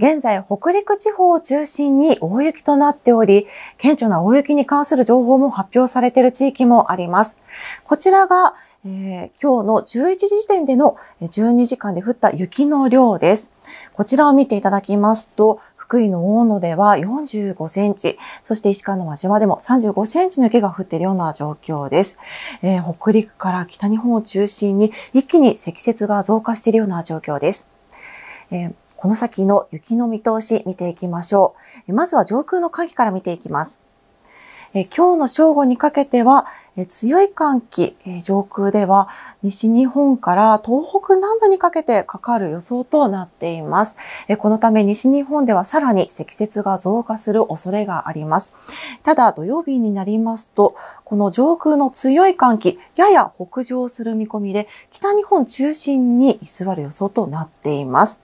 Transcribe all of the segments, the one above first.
現在北陸地方を中心に大雪となっており、顕著な大雪に関する情報も発表されている地域もあります。こちらが、えー、今日の11時時点での12時間で降った雪の量です。こちらを見ていただきますと、福井の大野では45センチ、そして石川の輪島でも35センチの雪が降っているような状況です、えー、北陸から北日本を中心に一気に積雪が増加しているような状況です。えー、この先の雪の見通し見ていきましょう。まずは上空の寒気から見ていきます。え今日の正午にかけては、強い寒気、上空では西日本から東北南部にかけてかかる予想となっています。このため西日本ではさらに積雪が増加する恐れがあります。ただ土曜日になりますと、この上空の強い寒気、やや北上する見込みで、北日本中心に居座る予想となっています。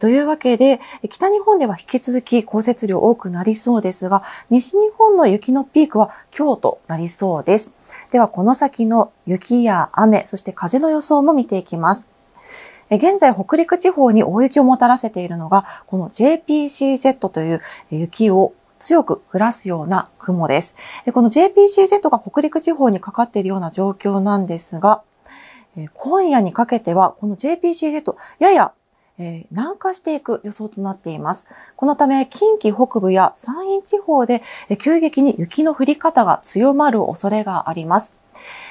というわけで、北日本では引き続き降雪量多くなりそうですが、西日本の雪のピークは今日となりそうです。ではこの先の雪や雨、そして風の予想も見ていきます。現在、北陸地方に大雪をもたらせているのが、この JPCZ という雪を強く降らすような雲です。この JPCZ が北陸地方にかかっているような状況なんですが、今夜にかけては、この JPCZ、ややえー、南下していく予想となっています。このため、近畿北部や山陰地方で、え急激に雪の降り方が強まる恐れがあります。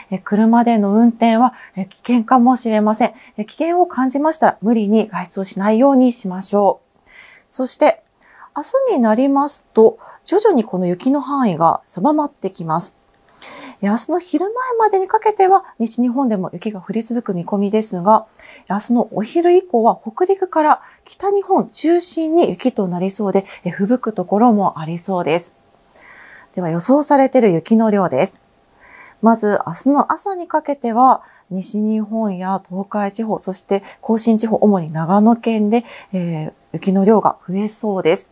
え車での運転はえ危険かもしれませんえ。危険を感じましたら無理に外出をしないようにしましょう。そして、明日になりますと、徐々にこの雪の範囲が狭まってきます。明日の昼前までにかけては西日本でも雪が降り続く見込みですが、明日のお昼以降は北陸から北日本中心に雪となりそうで、吹雪くところもありそうです。では予想されている雪の量です。まず明日の朝にかけては、西日本や東海地方、そして甲信地方、主に長野県で、えー、雪の量が増えそうです。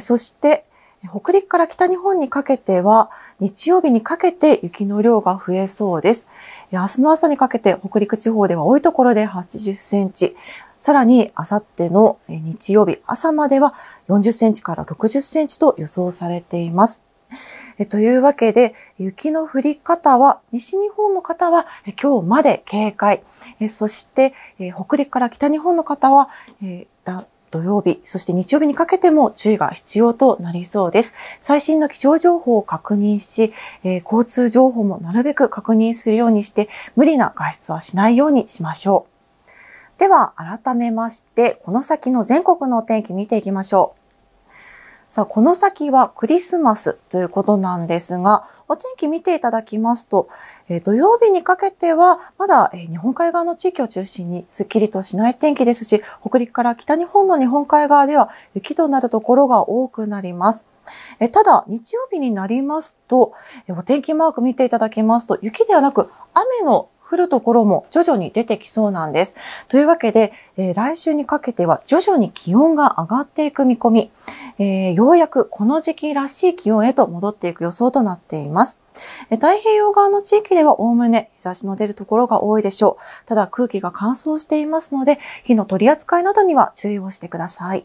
そして、北陸から北日本にかけては、日曜日にかけて雪の量が増えそうです。明日の朝にかけて北陸地方では多いところで80センチ、さらにあさっての日曜日朝までは40センチから60センチと予想されています。というわけで、雪の降り方は、西日本の方は今日まで警戒。そして、北陸から北日本の方は、土曜日、そして日曜日にかけても注意が必要となりそうです。最新の気象情報を確認し、えー、交通情報もなるべく確認するようにして、無理な外出はしないようにしましょう。では、改めまして、この先の全国のお天気見ていきましょう。さあ、この先はクリスマスということなんですが、お天気見ていただきますと、え土曜日にかけては、まだ、え日本海側の地域を中心にすっきりとしない天気ですし、北陸から北日本の日本海側では雪となるところが多くなります。えただ、日曜日になりますと、えお天気マーク見ていただきますと、雪ではなく雨の降るところも徐々に出てきそうなんです。というわけで、え来週にかけては徐々に気温が上がっていく見込み。えー、ようやくこの時期らしい気温へと戻っていく予想となっています。太平洋側の地域ではおおむね日差しの出るところが多いでしょう。ただ空気が乾燥していますので、火の取り扱いなどには注意をしてください。